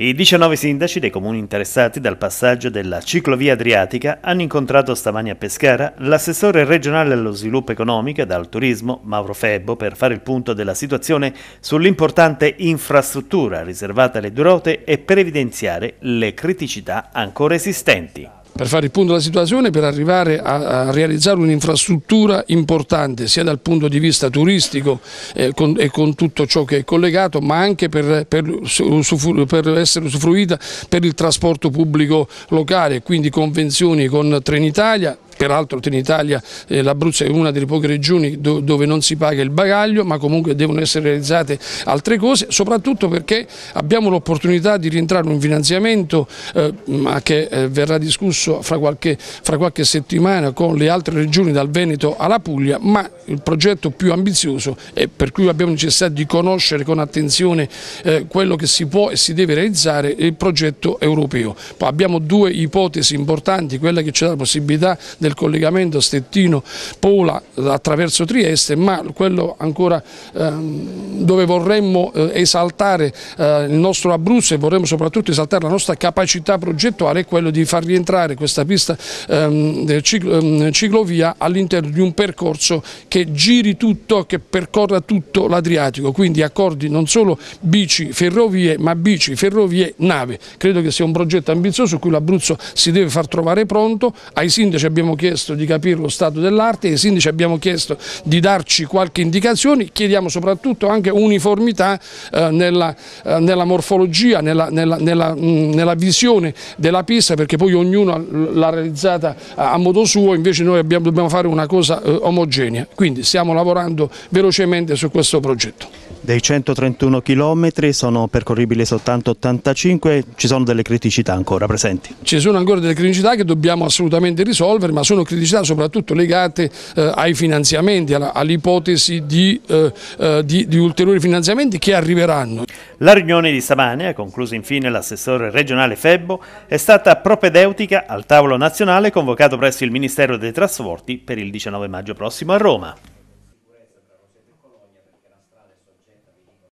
I 19 sindaci dei comuni interessati dal passaggio della ciclovia adriatica hanno incontrato stamani a Pescara l'assessore regionale allo sviluppo economico e al turismo Mauro Febbo per fare il punto della situazione sull'importante infrastruttura riservata alle due rote e per evidenziare le criticità ancora esistenti per fare il punto della situazione, per arrivare a, a realizzare un'infrastruttura importante sia dal punto di vista turistico eh, con, e con tutto ciò che è collegato, ma anche per, per, usufru, per, essere usufruita per il trasporto pubblico locale, quindi convenzioni con Trenitalia peraltro Trenitalia, eh, l'Abruzzo è una delle poche regioni do, dove non si paga il bagaglio, ma comunque devono essere realizzate altre cose, soprattutto perché abbiamo l'opportunità di rientrare in un finanziamento eh, che eh, verrà discusso fra qualche, fra qualche settimana con le altre regioni dal Veneto alla Puglia, ma il progetto più ambizioso e per cui abbiamo necessità di conoscere con attenzione eh, quello che si può e si deve realizzare è il progetto europeo. Poi abbiamo due ipotesi importanti, quella che ci dà la possibilità del del collegamento Stettino-Pola attraverso Trieste, ma quello ancora ehm, dove vorremmo eh, esaltare eh, il nostro Abruzzo e vorremmo soprattutto esaltare la nostra capacità progettuale è quello di far rientrare questa pista ehm, ehm, ciclovia all'interno di un percorso che giri tutto, che percorra tutto l'Adriatico, quindi accordi non solo bici, ferrovie, ma bici, ferrovie, nave. Credo che sia un progetto ambizioso su cui l'Abruzzo si deve far trovare pronto, ai sindaci abbiamo chiesto di capire lo stato dell'arte, ai sindaci abbiamo chiesto di darci qualche indicazione, chiediamo soprattutto anche uniformità eh, nella, eh, nella, morfologia, nella, nella, mh, mm, nella, visione della pista perché poi ognuno l'ha realizzata a, modo suo, invece noi abbiamo, dobbiamo fare una cosa eh, omogenea, quindi stiamo lavorando velocemente su questo progetto. Dei 131 chilometri sono percorribili soltanto 85, ci sono delle criticità ancora presenti? Ci sono ancora delle criticità che dobbiamo assolutamente risolvere, ma sono criticità soprattutto legate eh, ai finanziamenti, all'ipotesi di, eh, eh, di, di ulteriori finanziamenti che arriveranno. La riunione di stamane, ha concluso infine l'assessore regionale Febbo, è stata propedeutica al tavolo nazionale convocato presso il Ministero dei Trasporti per il 19 maggio prossimo a Roma.